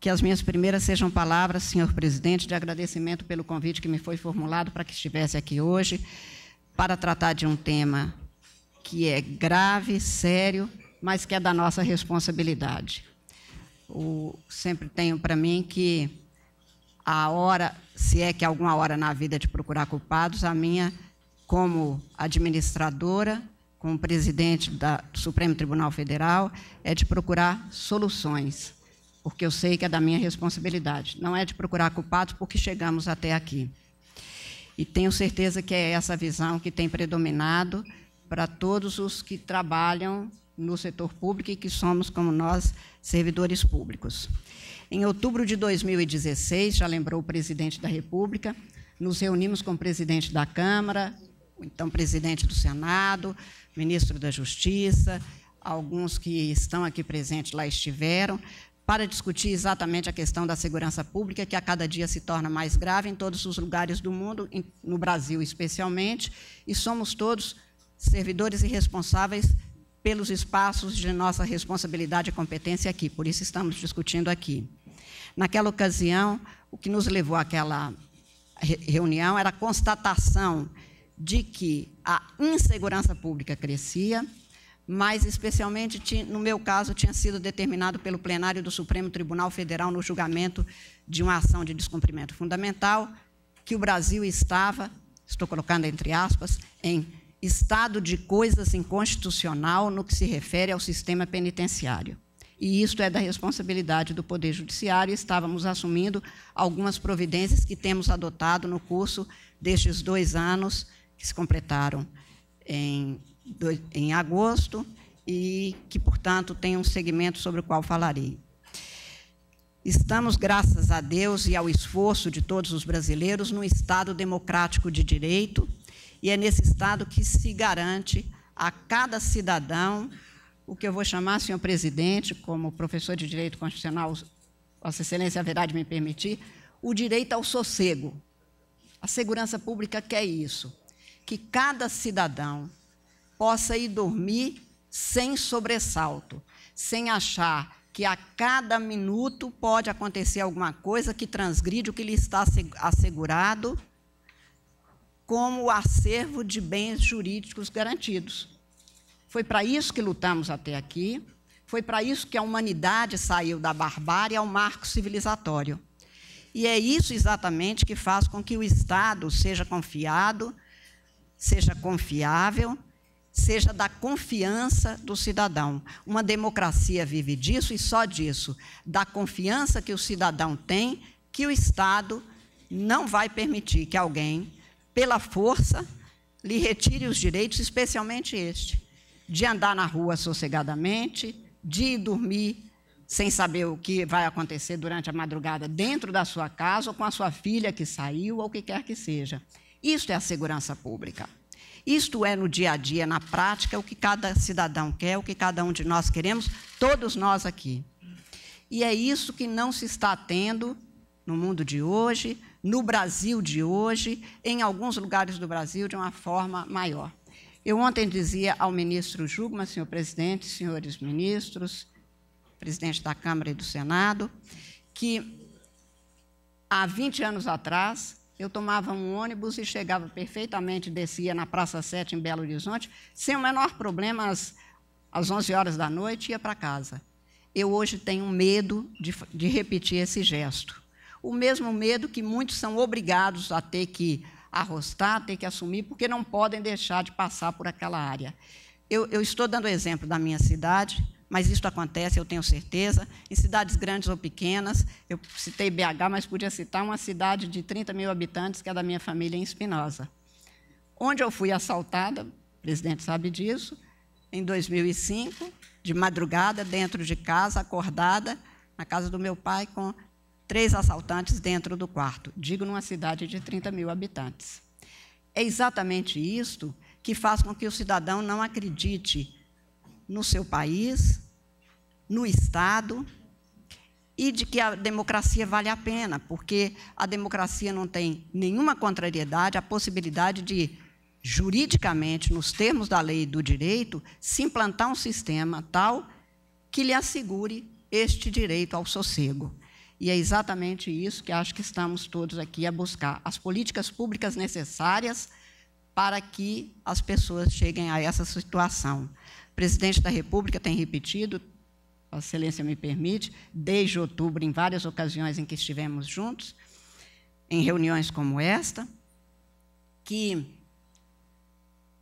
que as minhas primeiras sejam palavras, senhor presidente, de agradecimento pelo convite que me foi formulado para que estivesse aqui hoje, para tratar de um tema que é grave, sério, mas que é da nossa responsabilidade. O, sempre tenho para mim que a hora, se é que alguma hora na vida é de procurar culpados, a minha, como administradora, como presidente da, do Supremo Tribunal Federal, é de procurar soluções porque eu sei que é da minha responsabilidade. Não é de procurar culpados porque chegamos até aqui. E tenho certeza que é essa visão que tem predominado para todos os que trabalham no setor público e que somos, como nós, servidores públicos. Em outubro de 2016, já lembrou o presidente da República, nos reunimos com o presidente da Câmara, então presidente do Senado, ministro da Justiça, alguns que estão aqui presentes lá estiveram, para discutir exatamente a questão da segurança pública, que a cada dia se torna mais grave em todos os lugares do mundo, no Brasil especialmente, e somos todos servidores e responsáveis pelos espaços de nossa responsabilidade e competência aqui, por isso estamos discutindo aqui. Naquela ocasião, o que nos levou àquela reunião era a constatação de que a insegurança pública crescia, mas especialmente no meu caso tinha sido determinado pelo plenário do Supremo Tribunal Federal no julgamento de uma ação de descumprimento fundamental que o Brasil estava, estou colocando entre aspas, em estado de coisas inconstitucional no que se refere ao sistema penitenciário. E isto é da responsabilidade do Poder Judiciário. Estávamos assumindo algumas providências que temos adotado no curso destes dois anos que se completaram em em agosto e que, portanto, tem um segmento sobre o qual falarei. Estamos, graças a Deus e ao esforço de todos os brasileiros, num Estado democrático de direito, e é nesse Estado que se garante a cada cidadão o que eu vou chamar, senhor presidente, como professor de direito constitucional, Vossa Excelência a verdade me permitir, o direito ao sossego. A segurança pública quer é isso, que cada cidadão possa ir dormir sem sobressalto, sem achar que a cada minuto pode acontecer alguma coisa que transgride o que lhe está assegurado como o acervo de bens jurídicos garantidos. Foi para isso que lutamos até aqui, foi para isso que a humanidade saiu da barbárie ao marco civilizatório. E é isso exatamente que faz com que o Estado seja confiado, seja confiável seja da confiança do cidadão. Uma democracia vive disso e só disso, da confiança que o cidadão tem que o Estado não vai permitir que alguém, pela força, lhe retire os direitos, especialmente este, de andar na rua sossegadamente, de dormir sem saber o que vai acontecer durante a madrugada dentro da sua casa ou com a sua filha que saiu ou o que quer que seja. Isso é a segurança pública. Isto é no dia a dia, na prática, é o que cada cidadão quer, é o que cada um de nós queremos, todos nós aqui. E é isso que não se está tendo no mundo de hoje, no Brasil de hoje, em alguns lugares do Brasil de uma forma maior. Eu ontem dizia ao ministro Jugma, senhor presidente, senhores ministros, presidente da Câmara e do Senado, que há 20 anos atrás eu tomava um ônibus e chegava perfeitamente, descia na Praça 7 em Belo Horizonte, sem o menor problema, às, às 11 horas da noite, ia para casa. Eu hoje tenho medo de, de repetir esse gesto. O mesmo medo que muitos são obrigados a ter que arrostar, ter que assumir, porque não podem deixar de passar por aquela área. Eu, eu estou dando exemplo da minha cidade, mas isso acontece, eu tenho certeza, em cidades grandes ou pequenas. Eu citei BH, mas podia citar uma cidade de 30 mil habitantes, que é da minha família, em Espinosa. Onde eu fui assaltada, o presidente sabe disso, em 2005, de madrugada, dentro de casa, acordada, na casa do meu pai, com três assaltantes dentro do quarto. Digo numa cidade de 30 mil habitantes. É exatamente isto que faz com que o cidadão não acredite no seu país, no Estado, e de que a democracia vale a pena, porque a democracia não tem nenhuma contrariedade, a possibilidade de, juridicamente, nos termos da lei e do direito, se implantar um sistema tal que lhe assegure este direito ao sossego. E é exatamente isso que acho que estamos todos aqui a buscar: as políticas públicas necessárias para que as pessoas cheguem a essa situação. O presidente da República tem repetido, a Excelência me permite, desde outubro, em várias ocasiões em que estivemos juntos, em reuniões como esta, que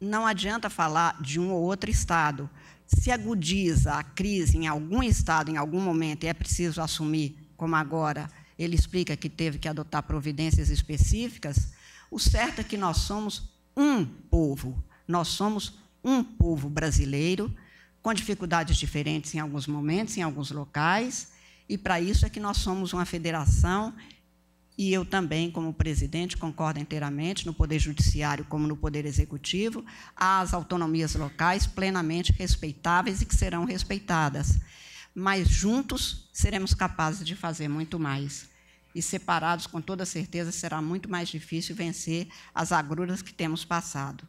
não adianta falar de um ou outro Estado. Se agudiza a crise em algum Estado, em algum momento, e é preciso assumir, como agora ele explica que teve que adotar providências específicas, o certo é que nós somos um povo, nós somos um povo brasileiro, com dificuldades diferentes em alguns momentos, em alguns locais, e para isso é que nós somos uma federação. E eu também, como presidente, concordo inteiramente, no Poder Judiciário como no Poder Executivo, as autonomias locais plenamente respeitáveis e que serão respeitadas. Mas juntos seremos capazes de fazer muito mais e separados, com toda certeza, será muito mais difícil vencer as agruras que temos passado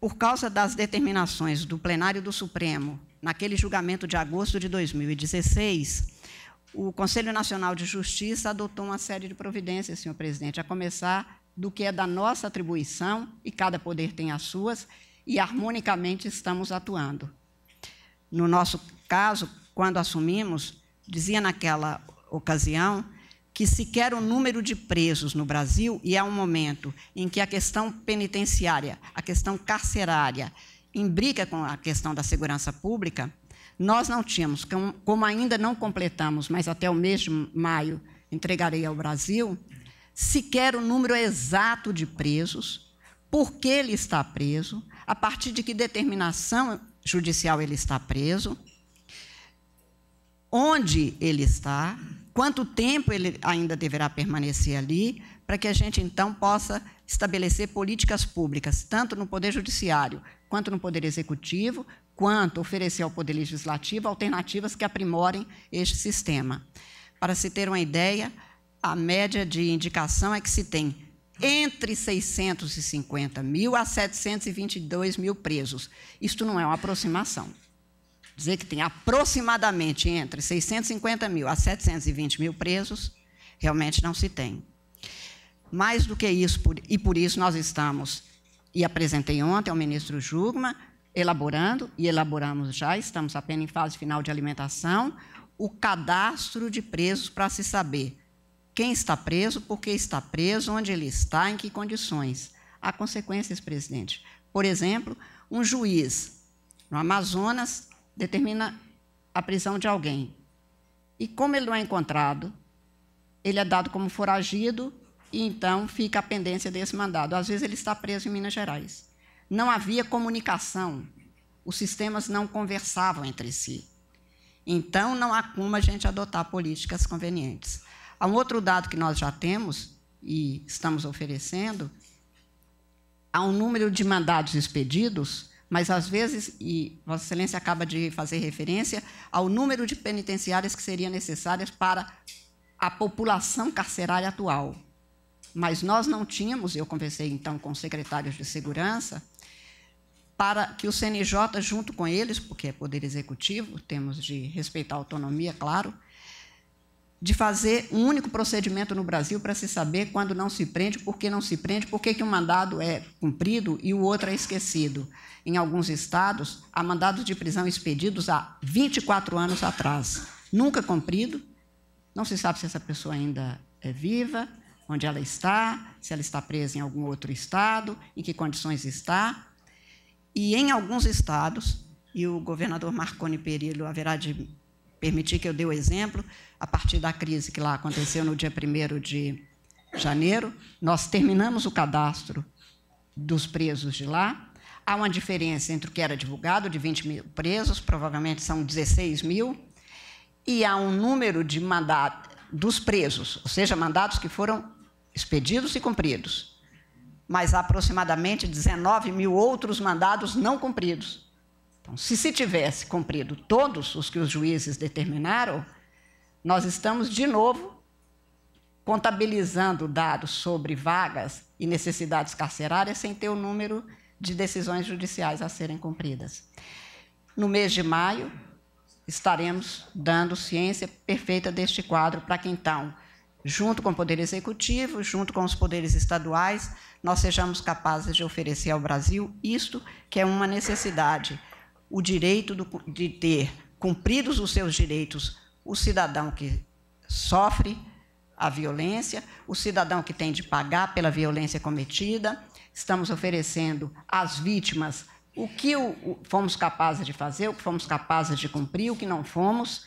por causa das determinações do plenário do Supremo, naquele julgamento de agosto de 2016, o Conselho Nacional de Justiça adotou uma série de providências, senhor presidente, a começar do que é da nossa atribuição, e cada poder tem as suas, e harmonicamente estamos atuando. No nosso caso, quando assumimos, dizia naquela ocasião que sequer o número de presos no Brasil, e é um momento em que a questão penitenciária, a questão carcerária, imbrica com a questão da segurança pública, nós não tínhamos, como ainda não completamos, mas até o mês de maio entregarei ao Brasil, sequer o número exato de presos, por que ele está preso, a partir de que determinação judicial ele está preso, onde ele está, quanto tempo ele ainda deverá permanecer ali, para que a gente então possa estabelecer políticas públicas, tanto no Poder Judiciário, quanto no Poder Executivo, quanto oferecer ao Poder Legislativo alternativas que aprimorem este sistema. Para se ter uma ideia, a média de indicação é que se tem entre 650 mil a 722 mil presos. Isto não é uma aproximação dizer que tem aproximadamente entre 650 mil a 720 mil presos, realmente não se tem. Mais do que isso, e por isso nós estamos, e apresentei ontem ao ministro Jugma, elaborando, e elaboramos já, estamos apenas em fase final de alimentação, o cadastro de presos para se saber quem está preso, por que está preso, onde ele está, em que condições. Há consequências, presidente. Por exemplo, um juiz no Amazonas determina a prisão de alguém. E como ele não é encontrado, ele é dado como foragido e então fica a pendência desse mandado. Às vezes ele está preso em Minas Gerais. Não havia comunicação, os sistemas não conversavam entre si. Então não há como a gente adotar políticas convenientes. Há um outro dado que nós já temos e estamos oferecendo, há um número de mandados expedidos mas às vezes, e Vossa Excelência acaba de fazer referência, ao número de penitenciárias que seriam necessárias para a população carcerária atual. Mas nós não tínhamos, eu conversei então com secretários de segurança, para que o CNJ, junto com eles, porque é Poder Executivo, temos de respeitar a autonomia, claro, de fazer um único procedimento no Brasil para se saber quando não se prende, por que não se prende, por que, que um mandado é cumprido e o outro é esquecido. Em alguns estados, há mandados de prisão expedidos há 24 anos atrás, nunca cumprido. Não se sabe se essa pessoa ainda é viva, onde ela está, se ela está presa em algum outro estado, em que condições está. E em alguns estados, e o governador Marconi Perillo haverá de permitir que eu dê o exemplo, a partir da crise que lá aconteceu no dia 1 de janeiro, nós terminamos o cadastro dos presos de lá. Há uma diferença entre o que era divulgado, de 20 mil presos, provavelmente são 16 mil, e há um número de mandados dos presos, ou seja, mandados que foram expedidos e cumpridos, mas há aproximadamente 19 mil outros mandados não cumpridos. Então, se se tivesse cumprido todos os que os juízes determinaram, nós estamos de novo contabilizando dados sobre vagas e necessidades carcerárias sem ter o número de decisões judiciais a serem cumpridas. No mês de maio, estaremos dando ciência perfeita deste quadro para que então, junto com o Poder Executivo, junto com os poderes estaduais, nós sejamos capazes de oferecer ao Brasil isto que é uma necessidade o direito do, de ter cumpridos os seus direitos o cidadão que sofre a violência, o cidadão que tem de pagar pela violência cometida. Estamos oferecendo às vítimas o que o, o, fomos capazes de fazer, o que fomos capazes de cumprir, o que não fomos.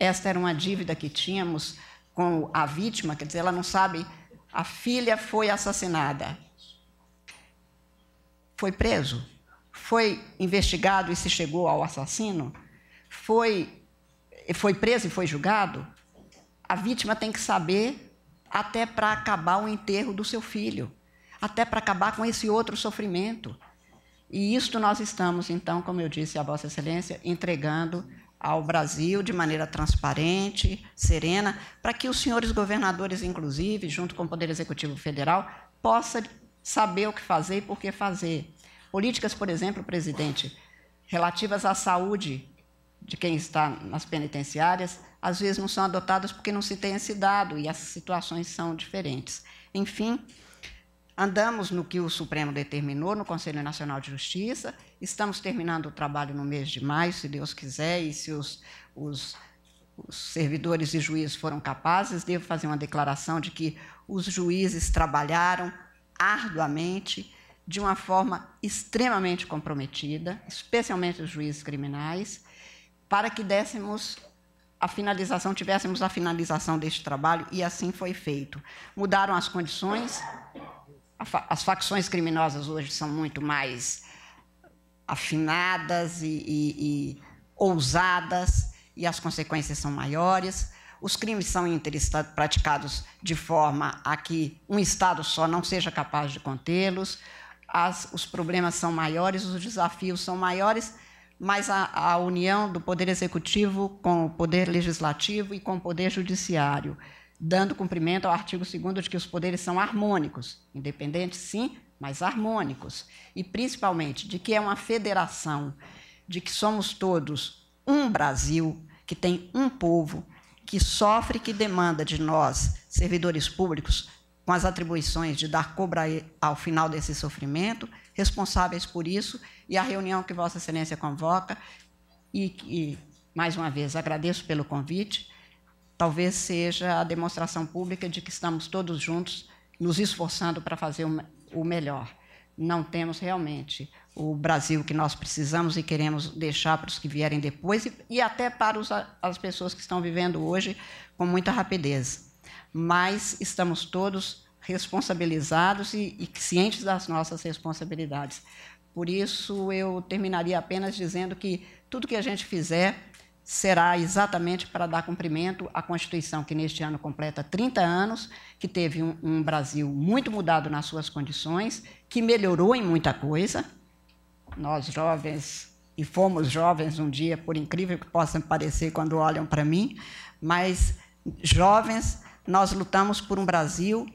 Esta era uma dívida que tínhamos com a vítima, quer dizer, ela não sabe, a filha foi assassinada. Foi preso, foi investigado e se chegou ao assassino, foi, foi preso e foi julgado, a vítima tem que saber até para acabar o enterro do seu filho, até para acabar com esse outro sofrimento. E isto nós estamos, então, como eu disse a Vossa Excelência, entregando ao Brasil de maneira transparente, serena, para que os senhores governadores, inclusive, junto com o Poder Executivo Federal, possa saber o que fazer e por que fazer. Políticas, por exemplo, presidente, relativas à saúde de quem está nas penitenciárias, às vezes não são adotadas porque não se tem esse dado e as situações são diferentes. Enfim, andamos no que o Supremo determinou no Conselho Nacional de Justiça, estamos terminando o trabalho no mês de maio, se Deus quiser, e se os, os, os servidores e juízes foram capazes, devo fazer uma declaração de que os juízes trabalharam arduamente de uma forma extremamente comprometida, especialmente os juízes criminais, para que dessemos a finalização, tivéssemos a finalização deste trabalho, e assim foi feito. Mudaram as condições, as facções criminosas hoje são muito mais afinadas e, e, e ousadas, e as consequências são maiores. Os crimes são praticados de forma a que um Estado só não seja capaz de contê-los as, os problemas são maiores, os desafios são maiores, mas a, a, união do Poder Executivo com o Poder Legislativo e com o Poder Judiciário, dando cumprimento ao artigo 2 de que os poderes são harmônicos, independentes, sim, mas harmônicos. E, principalmente, de que é uma federação, de que somos todos um Brasil, que tem um povo, que sofre, que demanda de nós, servidores públicos, com as atribuições de dar cobra ao final desse sofrimento, responsáveis por isso, e a reunião que Vossa Excelência convoca, e, e mais uma vez agradeço pelo convite, talvez seja a demonstração pública de que estamos todos juntos nos esforçando para fazer o melhor. Não temos realmente o Brasil que nós precisamos e queremos deixar para os que vierem depois e, e até para os, as pessoas que estão vivendo hoje com muita rapidez mas estamos todos responsabilizados e, e cientes das nossas responsabilidades. Por isso, eu terminaria apenas dizendo que tudo que a gente fizer será exatamente para dar cumprimento à Constituição, que neste ano completa 30 anos, que teve um, um, Brasil muito mudado nas suas condições, que melhorou em muita coisa. Nós jovens, e fomos jovens um dia, por incrível que possam parecer quando olham para mim, mas jovens nós lutamos por um Brasil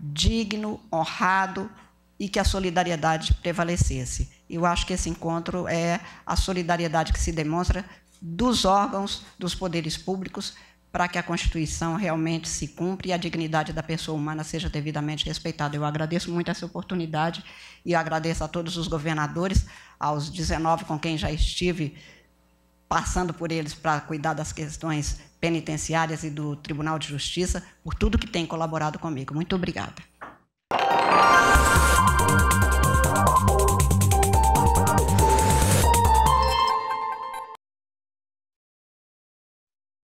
digno, honrado e que a solidariedade prevalecesse. Eu acho que esse encontro é a solidariedade que se demonstra dos órgãos, dos poderes públicos, para que a Constituição realmente se cumpra e a dignidade da pessoa humana seja devidamente respeitada. Eu agradeço muito essa oportunidade e agradeço a todos os governadores, aos 19 com quem já estive passando por eles para cuidar das questões penitenciárias e do Tribunal de Justiça, por tudo que tem colaborado comigo. Muito obrigada.